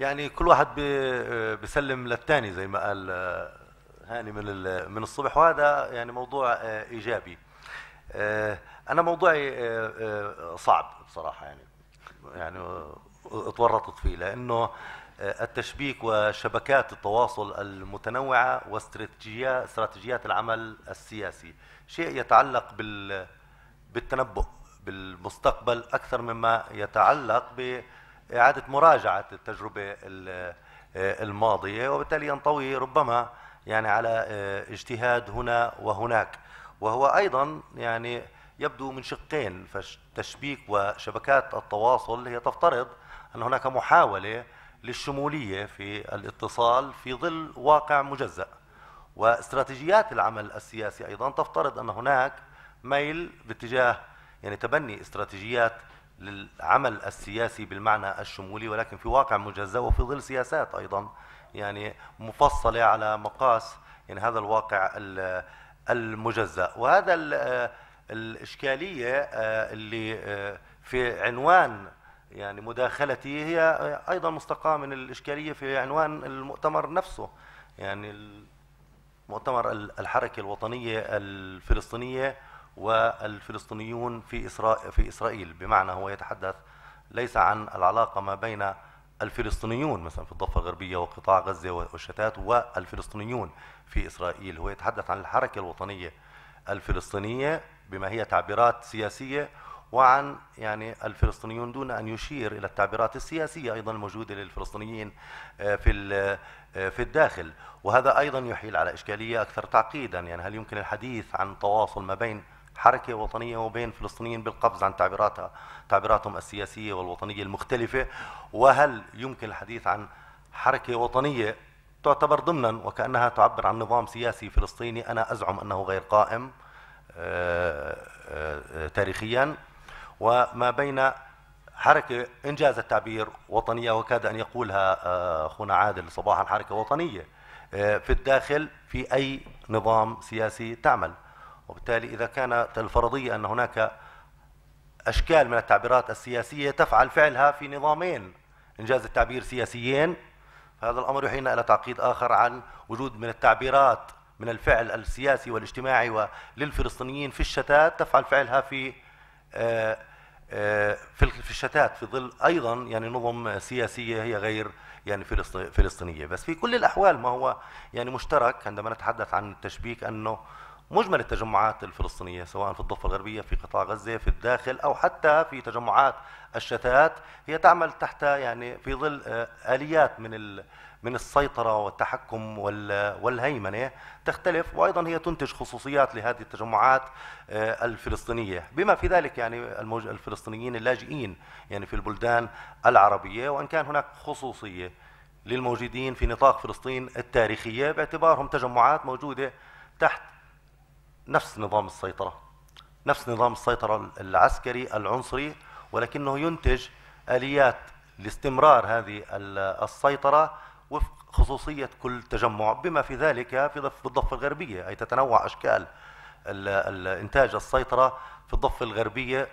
يعني كل واحد بيسلم للثاني زي ما قال آه، هاني من من الصبح وهذا يعني موضوع آه، ايجابي آه، انا موضوعي صعب بصراحه يعني يعني اتورطت فيه لانه التشبيك وشبكات التواصل المتنوعه واستراتيجيات استراتيجيات العمل السياسي شيء يتعلق بال بالتنبؤ بالمستقبل اكثر مما يتعلق ب إعادة مراجعة التجربة الماضية وبالتالي ينطوي ربما يعني على آه، اجتهاد هنا وهناك وهو أيضا يعني يبدو من شقين فالتشبيك وشبكات التواصل هي تفترض أن هناك محاولة للشمولية في الاتصال في ظل واقع مجزأ واستراتيجيات العمل السياسي أيضا تفترض أن هناك ميل باتجاه يعني تبني استراتيجيات للعمل السياسي بالمعنى الشمولي ولكن في واقع مجزأ وفي ظل سياسات أيضا يعني مفصلة على مقاس يعني هذا الواقع المجزأ وهذا الإشكالية آه، اللي آه، في عنوان يعني مداخلتي هي أيضا مستقاة من الإشكالية في عنوان المؤتمر نفسه يعني مؤتمر الحركة الوطنية الفلسطينية والفلسطينيون في إسرائيل, في إسرائيل بمعنى هو يتحدث ليس عن العلاقة ما بين الفلسطينيون مثلا في الضفة الغربية وقطاع غزة والشتات والفلسطينيون في إسرائيل هو يتحدث عن الحركة الوطنية الفلسطينية بما هي تعبيرات سياسية وعن يعني الفلسطينيون دون ان يشير الى التعبيرات السياسيه ايضا الموجوده للفلسطينيين آه، في آه، في الداخل وهذا ايضا يحيل على اشكاليه اكثر تعقيدا يعني هل يمكن الحديث عن تواصل ما بين حركة وطنية وبين فلسطينيين بالقفز عن تعبيراتها تعبيراتهم السياسية والوطنية المختلفة وهل يمكن الحديث عن حركة وطنية تعتبر ضمنا وكأنها تعبر عن نظام سياسي فلسطيني أنا أزعم أنه غير قائم آه، آه، آه، تاريخيا وما بين حركة إنجاز التعبير وطنية وكاد أن يقولها أخونا عادل صباحا حركة وطنية في الداخل في أي نظام سياسي تعمل وبالتالي إذا كانت الفرضية أن هناك أشكال من التعبيرات السياسية تفعل فعلها في نظامين إنجاز التعبير سياسيين فهذا الأمر يحيلنا إلى تعقيد آخر عن وجود من التعبيرات من الفعل السياسي والاجتماعي وللفلسطينيين في الشتات تفعل فعلها في آه، آه، في الشتات في ظل ايضا يعني نظم سياسيه هي غير يعني فلسطينيه بس في كل الاحوال ما هو يعني مشترك عندما نتحدث عن التشبيك انه مجمل التجمعات الفلسطينية سواء في الضفة الغربية في قطاع غزة في الداخل أو حتى في تجمعات الشتات هي تعمل تحت يعني في ظل آه، آليات من من السيطرة والتحكم والهيمنة تختلف وأيضا هي تنتج خصوصيات لهذه التجمعات آه، الفلسطينية بما في ذلك يعني الموج الفلسطينيين اللاجئين يعني في البلدان العربية وإن كان هناك خصوصية للموجودين في نطاق فلسطين التاريخية باعتبارهم تجمعات موجودة تحت نفس نظام السيطرة نفس نظام السيطرة العسكري العنصري ولكنه ينتج آليات لاستمرار هذه السيطرة وفق خصوصية كل تجمع بما في ذلك في الضفة الغربية أي تتنوع أشكال الإنتاج السيطرة في الضفة الغربية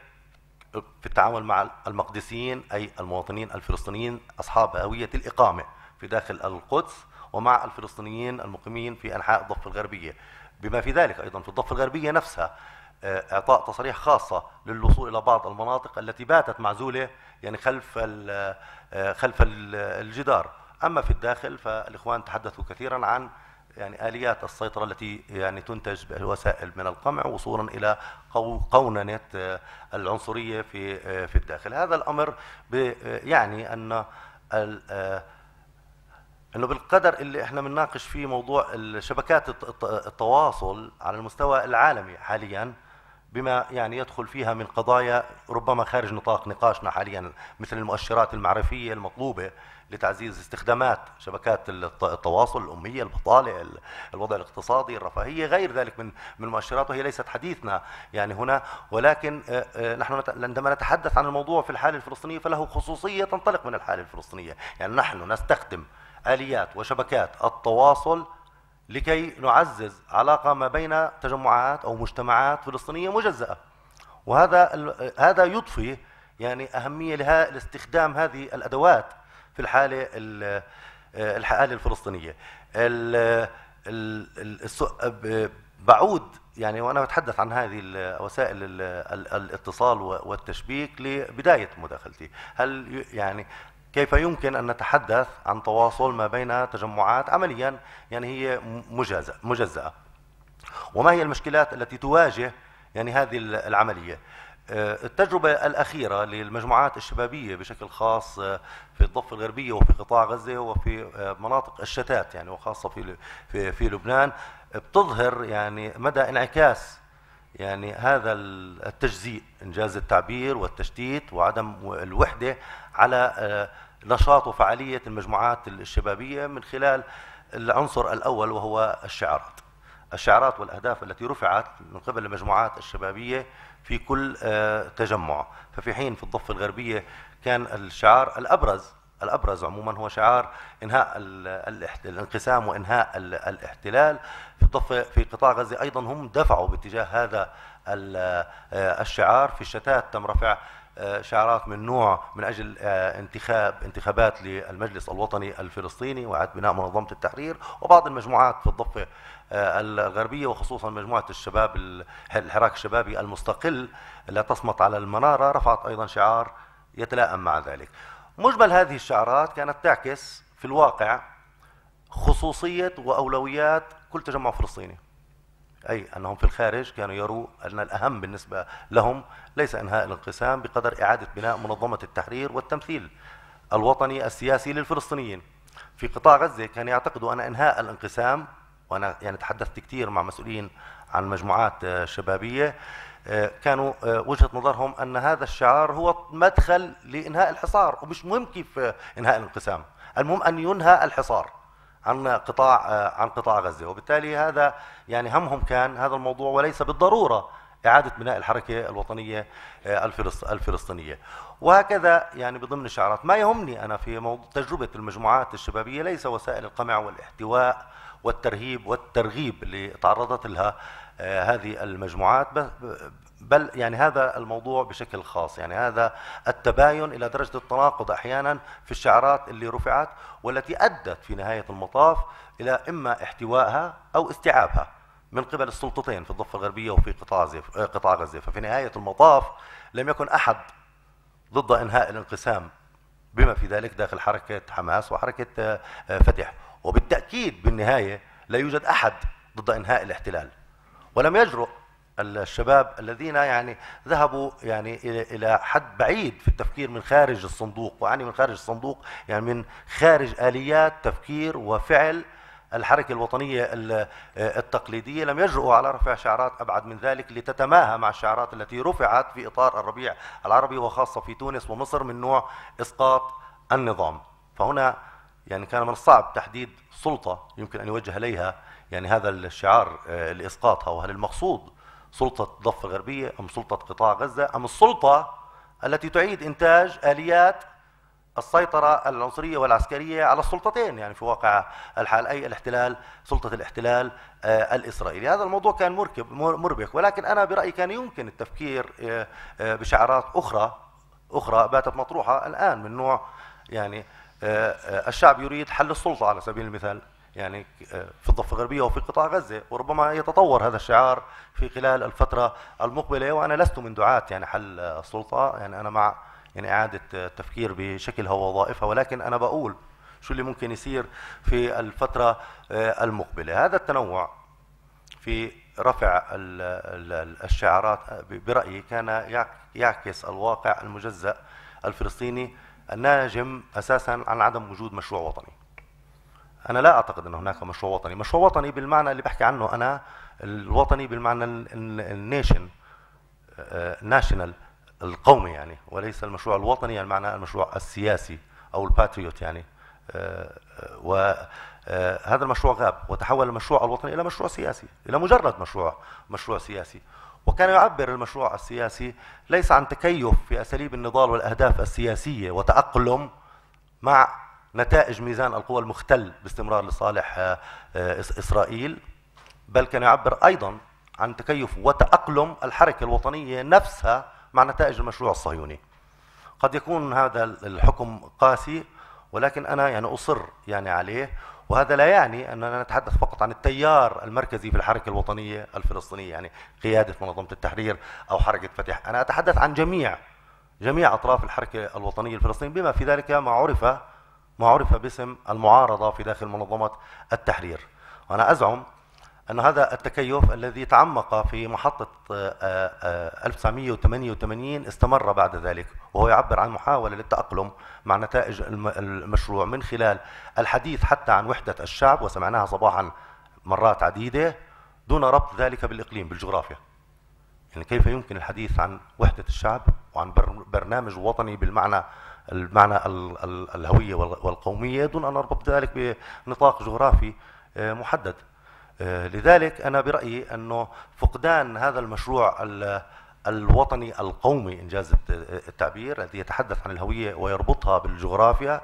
في التعامل مع المقدسيين أي المواطنين الفلسطينيين أصحاب هوية الإقامة في داخل القدس ومع الفلسطينيين المقيمين في أنحاء الضفة الغربية بما في ذلك أيضا في الضفة الغربية نفسها آه، إعطاء تصاريح خاصة للوصول إلى بعض المناطق التي باتت معزولة يعني خلف آه، خلف الجدار أما في الداخل فالإخوان تحدثوا كثيرا عن يعني آليات السيطرة التي يعني تنتج بوسائل من القمع وصولا إلى قوننة آه، العنصرية في في الداخل هذا الأمر يعني أن انه بالقدر اللي احنا بنناقش فيه موضوع شبكات التواصل على المستوى العالمي حاليا بما يعني يدخل فيها من قضايا ربما خارج نطاق نقاشنا حاليا مثل المؤشرات المعرفيه المطلوبه لتعزيز استخدامات شبكات التواصل الاميه البطاله الوضع الاقتصادي الرفاهيه غير ذلك من من المؤشرات وهي ليست حديثنا يعني هنا ولكن آه، آه، نحن عندما نتحدث عن الموضوع في الحاله الفلسطينيه فله خصوصيه تنطلق من الحاله الفلسطينيه يعني نحن نستخدم آليات وشبكات التواصل لكي نعزز علاقة ما بين تجمعات أو مجتمعات فلسطينية مجزأة وهذا هذا يضفي يعني أهمية لها لاستخدام هذه الأدوات في الحالة آه، الحالة الفلسطينية بعود يعني وأنا بتحدث عن هذه وسائل الاتصال والتشبيك لبداية مداخلتي هل يعني كيف يمكن أن نتحدث عن تواصل ما بين تجمعات عمليا يعني هي مجزأة وما هي المشكلات التي تواجه يعني هذه العملية آه، التجربة الأخيرة للمجموعات الشبابية بشكل خاص آه، في الضفة الغربية وفي قطاع غزة وفي آه، مناطق الشتات يعني وخاصة في في, في لبنان بتظهر يعني مدى انعكاس يعني هذا التجزيء إنجاز التعبير والتشتيت وعدم الوحدة على نشاط وفعالية المجموعات الشبابية من خلال العنصر الأول وهو الشعارات الشعارات والأهداف التي رفعت من قبل المجموعات الشبابية في كل آه، تجمع ففي حين في الضفة الغربية كان الشعار الأبرز الأبرز عموما هو شعار إنهاء الانقسام وإنهاء الاحتلال في الضفة في قطاع غزة أيضا هم دفعوا باتجاه هذا آه، الشعار في الشتات تم رفع آه، شعارات من نوع من أجل آه، انتخاب انتخابات للمجلس الوطني الفلسطيني وإعادة بناء منظمة التحرير وبعض المجموعات في الضفة آه، الغربية وخصوصا مجموعة الشباب الحراك الشبابي المستقل لا تصمت على المنارة رفعت أيضا شعار يتلائم مع ذلك مجمل هذه الشعارات كانت تعكس في الواقع خصوصية وأولويات كل تجمع فلسطيني أي أنهم في الخارج كانوا يروا أن الأهم بالنسبة لهم ليس إنهاء الانقسام بقدر إعادة بناء منظمة التحرير والتمثيل الوطني السياسي للفلسطينيين في قطاع غزة كانوا يعتقدوا أن إنهاء الانقسام وأنا يعني تحدثت كثير مع مسؤولين عن مجموعات آه، شبابية آه، كانوا آه، وجهة نظرهم أن هذا الشعار هو مدخل لإنهاء الحصار ومش مهم كيف إنهاء الانقسام المهم أن ينهى الحصار عن قطاع آه، عن قطاع غزه وبالتالي هذا يعني همهم كان هذا الموضوع وليس بالضروره اعاده بناء الحركه الوطنيه آه، الفلسطينيه وهكذا يعني بضمن الشعارات ما يهمني انا في موضوع تجربه المجموعات الشبابيه ليس وسائل القمع والاحتواء والترهيب والترغيب اللي تعرضت لها آه، هذه المجموعات بل يعني هذا الموضوع بشكل خاص يعني هذا التباين إلى درجة التناقض أحيانا في الشعارات اللي رفعت والتي أدت في نهاية المطاف إلى إما احتوائها أو استيعابها من قبل السلطتين في الضفة الغربية وفي قطاع زيف آه، قطاع غزة ففي نهاية المطاف لم يكن أحد ضد إنهاء الانقسام بما في ذلك داخل حركة حماس وحركة آه، آه، فتح وبالتأكيد بالنهاية لا يوجد أحد ضد إنهاء الاحتلال ولم يجرؤ الشباب الذين يعني ذهبوا يعني الى حد بعيد في التفكير من خارج الصندوق واعني من خارج الصندوق يعني من خارج اليات تفكير وفعل الحركة الوطنية التقليدية لم يجرؤوا على رفع شعارات أبعد من ذلك لتتماهى مع الشعارات التي رفعت في إطار الربيع العربي وخاصة في تونس ومصر من نوع إسقاط النظام فهنا يعني كان من الصعب تحديد سلطة يمكن أن يوجه إليها يعني هذا الشعار آه، لإسقاطها وهل المقصود سلطة الضفة الغربية أم سلطة قطاع غزة أم السلطة التي تعيد إنتاج آليات السيطرة العنصرية والعسكرية على السلطتين يعني في واقع الحال أي الاحتلال سلطة الاحتلال آه، الإسرائيلي هذا الموضوع كان مركب مربك ولكن أنا برأيي كان يمكن التفكير آه، آه، بشعارات أخرى أخرى باتت مطروحة الآن من نوع يعني الشعب يريد حل السلطة على سبيل المثال يعني آه، في الضفة الغربية وفي قطاع غزة وربما يتطور هذا الشعار في خلال الفترة المقبلة وأنا لست من دعاة يعني حل السلطة يعني أنا مع يعني إعادة التفكير بشكلها ووظائفها ولكن أنا بقول شو اللي ممكن يصير في الفترة آه، المقبلة هذا التنوع في رفع الشعارات آه، برأيي كان يعكس الواقع المجزأ الفلسطيني الناجم أساسا عن عدم وجود مشروع وطني انا لا اعتقد ان هناك مشروع وطني مشروع وطني بالمعنى اللي بحكي عنه انا الوطني بالمعنى النيشن ناشونال آه، القومي يعني وليس المشروع الوطني يعني معنى المشروع السياسي او الباتريوت يعني آه، وهذا آه، المشروع غاب وتحول المشروع الوطني الى مشروع سياسي الى مجرد مشروع مشروع سياسي وكان يعبر المشروع السياسي ليس عن تكيف في اساليب النضال والاهداف السياسيه وتاقلم مع نتائج ميزان القوى المختل باستمرار لصالح آه، إسرائيل بل كان يعبر أيضا عن تكيف وتأقلم الحركة الوطنية نفسها مع نتائج المشروع الصهيوني قد يكون هذا الحكم قاسي ولكن أنا يعني أصر يعني عليه وهذا لا يعني أننا نتحدث فقط عن التيار المركزي في الحركة الوطنية الفلسطينية يعني قيادة منظمة التحرير أو حركة فتح أنا أتحدث عن جميع جميع أطراف الحركة الوطنية الفلسطينية بما في ذلك ما عرف ما عرف باسم المعارضة في داخل منظمة التحرير وأنا أزعم أن هذا التكيف الذي تعمق في محطة 1988 آه، آه، استمر بعد ذلك وهو يعبر عن محاولة للتأقلم مع نتائج المشروع من خلال الحديث حتى عن وحدة الشعب وسمعناها صباحا مرات عديدة دون ربط ذلك بالإقليم بالجغرافيا يعني كيف يمكن الحديث عن وحدة الشعب وعن برنامج وطني بالمعنى المعنى الهوية والقومية دون أن أربط ذلك بنطاق جغرافي آه، محدد آه، لذلك أنا برأيي أنه فقدان هذا المشروع الوطني القومي إن جاز التعبير الذي يتحدث عن الهوية ويربطها بالجغرافيا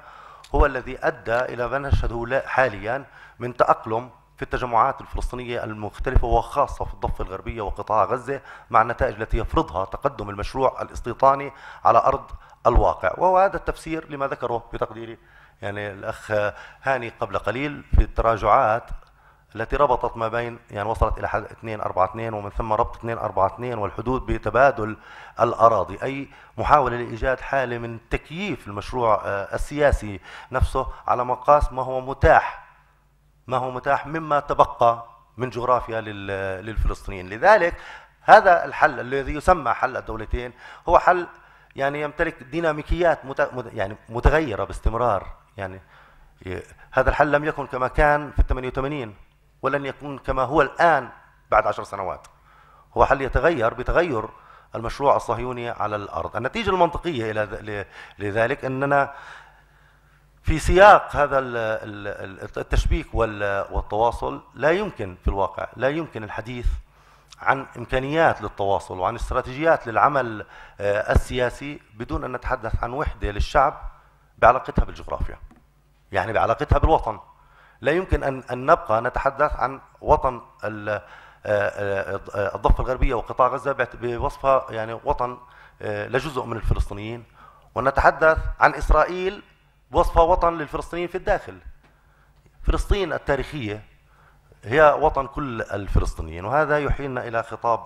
هو الذي أدى إلى ما نشهده حاليا من تأقلم في التجمعات الفلسطينية المختلفة وخاصة في الضفة الغربية وقطاع غزة مع النتائج التي يفرضها تقدم المشروع الاستيطاني على أرض الواقع وهو هذا التفسير لما ذكره بتقديري يعني الأخ هاني قبل قليل في التراجعات التي ربطت ما بين يعني وصلت إلى حد 242 ومن ثم ربط 242 والحدود بتبادل الأراضي أي محاولة لإيجاد حالة من تكييف المشروع آه، السياسي نفسه على مقاس ما هو متاح ما هو متاح مما تبقى من جغرافيا للفلسطينيين لذلك هذا الحل الذي يسمى حل الدولتين هو حل يعني يمتلك ديناميكيات مت... يعني متغيرة باستمرار يعني هذا الحل لم يكن كما كان في 88 ولن يكون كما هو الآن بعد عشر سنوات هو حل يتغير بتغير المشروع الصهيوني على الأرض النتيجة المنطقية إلى لذلك أننا في سياق هذا التشبيك والتواصل لا يمكن في الواقع لا يمكن الحديث عن امكانيات للتواصل وعن استراتيجيات للعمل آه، السياسي بدون ان نتحدث عن وحده للشعب بعلاقتها بالجغرافيا. يعني بعلاقتها بالوطن. لا يمكن ان ان نبقى نتحدث عن وطن آه، آه، الضفه الغربيه وقطاع غزه بوصفها يعني وطن لجزء من الفلسطينيين ونتحدث عن اسرائيل بوصفها وطن للفلسطينيين في الداخل. فلسطين التاريخيه هي وطن كل الفلسطينيين وهذا يحيلنا الى خطاب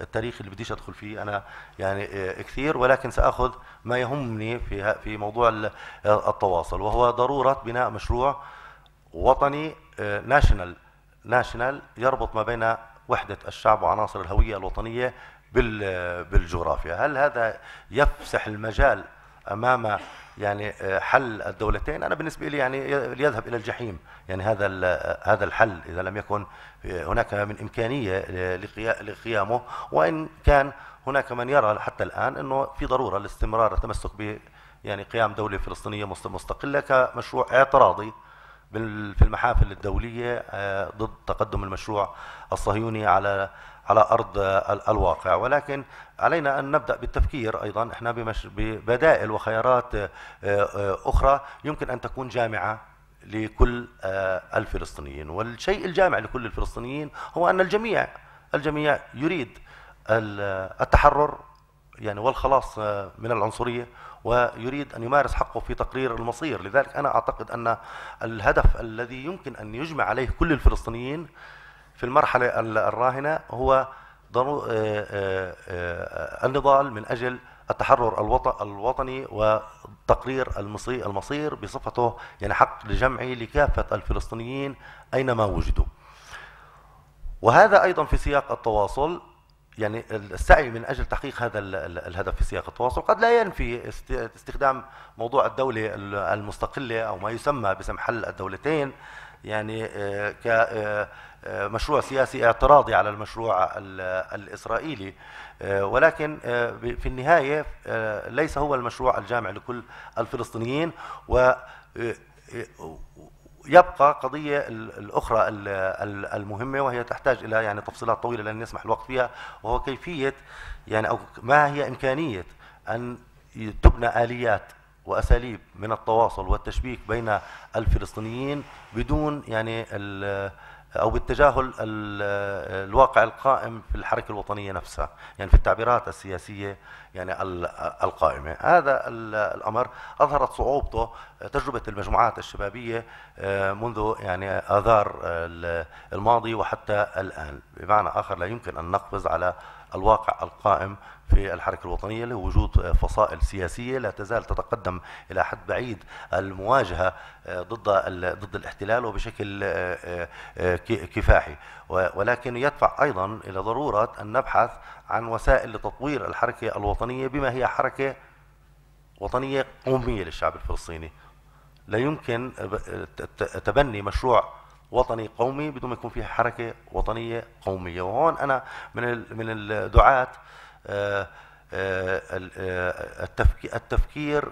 التاريخ اللي بديش ادخل فيه انا يعني آه، كثير ولكن ساخذ ما يهمني في في موضوع التواصل وهو ضروره بناء مشروع وطني ناشونال آه، ناشونال يربط ما بين وحده الشعب وعناصر الهويه الوطنيه بالجغرافيا هل هذا يفسح المجال امام يعني آه، حل الدولتين انا بالنسبه لي يعني ليذهب الى الجحيم يعني هذا آه، هذا الحل اذا لم يكن آه، هناك من امكانيه لقيامه وان كان هناك من يرى حتى الان انه في ضروره لاستمرار التمسك ب يعني قيام دوله فلسطينيه مستقله كمشروع اعتراضي في المحافل الدولية آه، ضد تقدم المشروع الصهيوني على على أرض الواقع ولكن علينا أن نبدأ بالتفكير أيضا إحنا ببدائل وخيارات آه، آه، أخرى يمكن أن تكون جامعة لكل الفلسطينيين والشيء الجامع لكل الفلسطينيين هو أن الجميع الجميع يريد التحرر يعني والخلاص من العنصرية ويريد أن يمارس حقه في تقرير المصير لذلك أنا أعتقد أن الهدف الذي يمكن أن يجمع عليه كل الفلسطينيين في المرحلة الراهنة هو آه، آه، آه، النضال من أجل التحرر الوطني وتقرير المصير بصفته يعني حق جمعي لكافة الفلسطينيين أينما وجدوا وهذا أيضا في سياق التواصل يعني السعي من اجل تحقيق هذا الهدف في سياق التواصل قد لا ينفي استخدام موضوع الدوله المستقله او ما يسمى باسم حل الدولتين يعني آه، كمشروع آه، آه، سياسي اعتراضي على المشروع الاسرائيلي ولكن في النهايه ليس هو المشروع الجامع لكل الفلسطينيين و يبقى قضية الأخرى المهمة وهي تحتاج إلى يعني تفصيلات طويلة لن يسمح الوقت فيها وهو كيفية يعني أو ما هي إمكانية أن تبنى آليات وأساليب من التواصل والتشبيك بين الفلسطينيين بدون يعني او بالتجاهل الواقع القائم في الحركه الوطنيه نفسها يعني في التعبيرات السياسيه يعني القائمه هذا الامر اظهرت صعوبته تجربه المجموعات الشبابيه آه، منذ يعني اذار الماضي وحتى الان بمعنى اخر لا يمكن ان نقفز على الواقع القائم في الحركة الوطنية لوجود فصائل سياسية لا تزال تتقدم إلى حد بعيد المواجهة آه، ضد ضد الاحتلال وبشكل آه، آه، كفاحي ولكن يدفع أيضا إلى ضرورة أن نبحث عن وسائل لتطوير الحركة الوطنية بما هي حركة وطنية قومية للشعب الفلسطيني لا يمكن تبني مشروع وطني قومي بدون ما يكون فيها حركه وطنيه قوميه وهون انا من من الدعاه آه، آه، آه، التفكير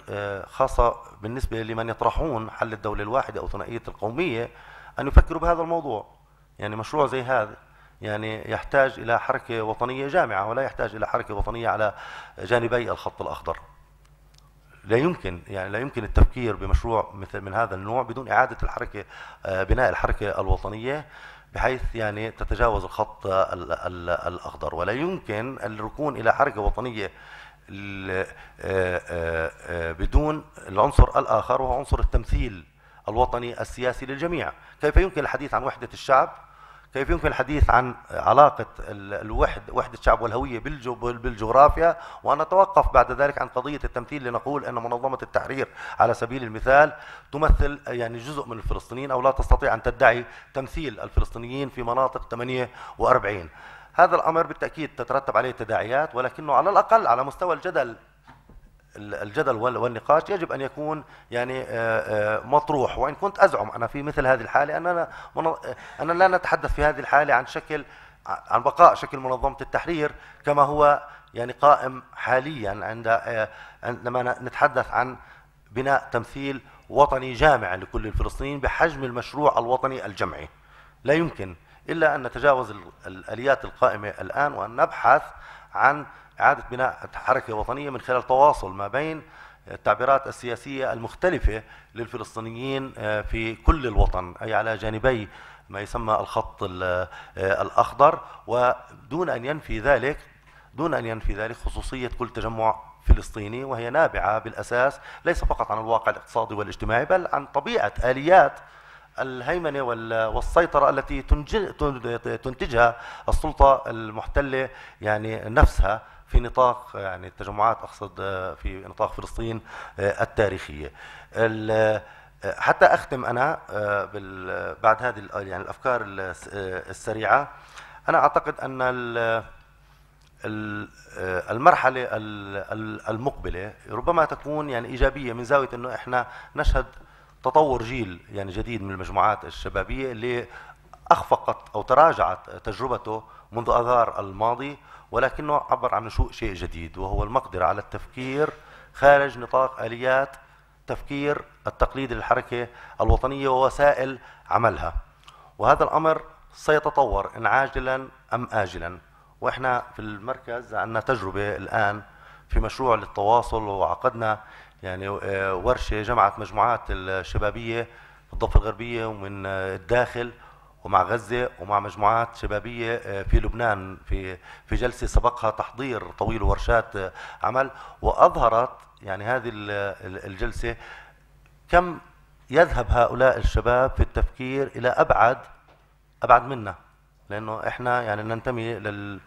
خاصه بالنسبه لمن يطرحون حل الدوله الواحده او ثنائيه القوميه ان يفكروا بهذا الموضوع يعني مشروع زي هذا يعني يحتاج الى حركه وطنيه جامعه ولا يحتاج الى حركه وطنيه على جانبي الخط الاخضر لا يمكن يعني لا يمكن التفكير بمشروع مثل من هذا النوع بدون إعادة الحركة آه، بناء الحركة الوطنية بحيث يعني تتجاوز الخط الأخضر ولا يمكن الركون إلى حركة وطنية آه، آه، بدون العنصر الآخر وهو عنصر التمثيل الوطني السياسي للجميع كيف يمكن الحديث عن وحدة الشعب كيف يمكن الحديث عن علاقة الوحد وحدة الشعب والهوية بالجغرافيا وأنا أتوقف بعد ذلك عن قضية التمثيل لنقول أن منظمة التحرير على سبيل المثال تمثل يعني جزء من الفلسطينيين أو لا تستطيع أن تدعي تمثيل الفلسطينيين في مناطق 48 هذا الأمر بالتأكيد تترتب عليه تداعيات ولكنه على الأقل على مستوى الجدل الجدل والنقاش يجب أن يكون يعني آه، آه، مطروح وإن كنت أزعم أنا في مثل هذه الحالة أننا, أننا لا نتحدث في هذه الحالة عن شكل عن بقاء شكل منظمة التحرير كما هو يعني قائم حاليا عند آه، عندما نتحدث عن بناء تمثيل وطني جامع لكل الفلسطينيين بحجم المشروع الوطني الجمعي لا يمكن إلا أن نتجاوز الآليات القائمة الآن وأن نبحث عن إعادة بناء حركة وطنية من خلال تواصل ما بين التعبيرات السياسية المختلفة للفلسطينيين آه، في كل الوطن أي على جانبي ما يسمى الخط آه، الأخضر ودون أن ينفي ذلك دون أن ينفي ذلك خصوصية كل تجمع فلسطيني وهي نابعة بالأساس ليس فقط عن الواقع الاقتصادي والاجتماعي بل عن طبيعة آليات الهيمنة والسيطرة التي تنتجها السلطة المحتلة يعني نفسها في نطاق يعني التجمعات أقصد آه، في نطاق فلسطين آه، التاريخية آه، حتى أختم أنا بعد هذه يعني الأفكار السريعة أنا أعتقد أن المرحلة المقبلة ربما تكون يعني إيجابية من زاوية أنه إحنا نشهد تطور جيل يعني جديد من المجموعات الشبابية اللي أخفقت أو تراجعت تجربته منذ أذار الماضي ولكنه عبر عن نشوء شيء جديد وهو المقدرة على التفكير خارج نطاق آليات تفكير التقليد للحركة الوطنية ووسائل عملها وهذا الأمر سيتطور إن عاجلا أم آجلا وإحنا في المركز عندنا تجربة الآن في مشروع للتواصل وعقدنا يعني آه، ورشه جمعت مجموعات الشبابيه في الضفه الغربيه ومن آه، الداخل ومع غزه ومع مجموعات شبابيه آه، في لبنان في في جلسه سبقها تحضير طويل وورشات عمل واظهرت يعني هذه الجلسه كم يذهب هؤلاء الشباب في التفكير الى ابعد ابعد منا لانه احنا يعني ننتمي لل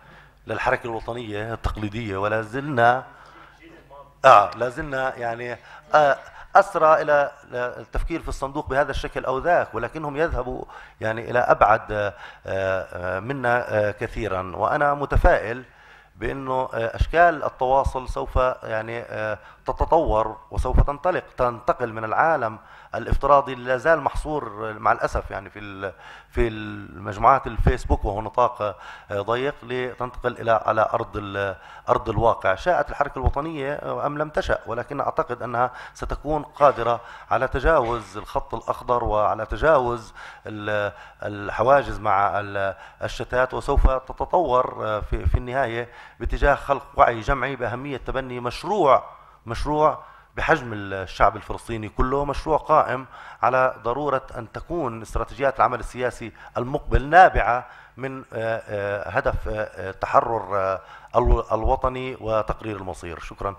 للحركه الوطنيه التقليديه ولا زلنا اه لازلنا يعني آه اسرى الى آه، التفكير في الصندوق بهذا الشكل او ذاك ولكنهم يذهبوا يعني الى ابعد آه، آه، منا كثيرا وانا متفائل بانه اشكال التواصل سوف يعني تتطور وسوف تنطلق تنتقل من العالم الافتراضي اللي لا زال محصور مع الاسف يعني في في المجموعات الفيسبوك وهو نطاق آه، ضيق لتنتقل الى على ارض ارض الواقع شاءت الحركه الوطنيه آه، ام لم تشا ولكن اعتقد انها ستكون قادره على تجاوز الخط الاخضر وعلى تجاوز الحواجز مع الشتات وسوف تتطور آه، في في النهايه باتجاه خلق وعي جمعي باهميه تبني مشروع مشروع بحجم الشعب الفلسطيني كله مشروع قائم على ضرورة أن تكون استراتيجيات العمل السياسي المقبل نابعة من آه، آه، هدف آه، تحرر الوطني وتقرير المصير شكرا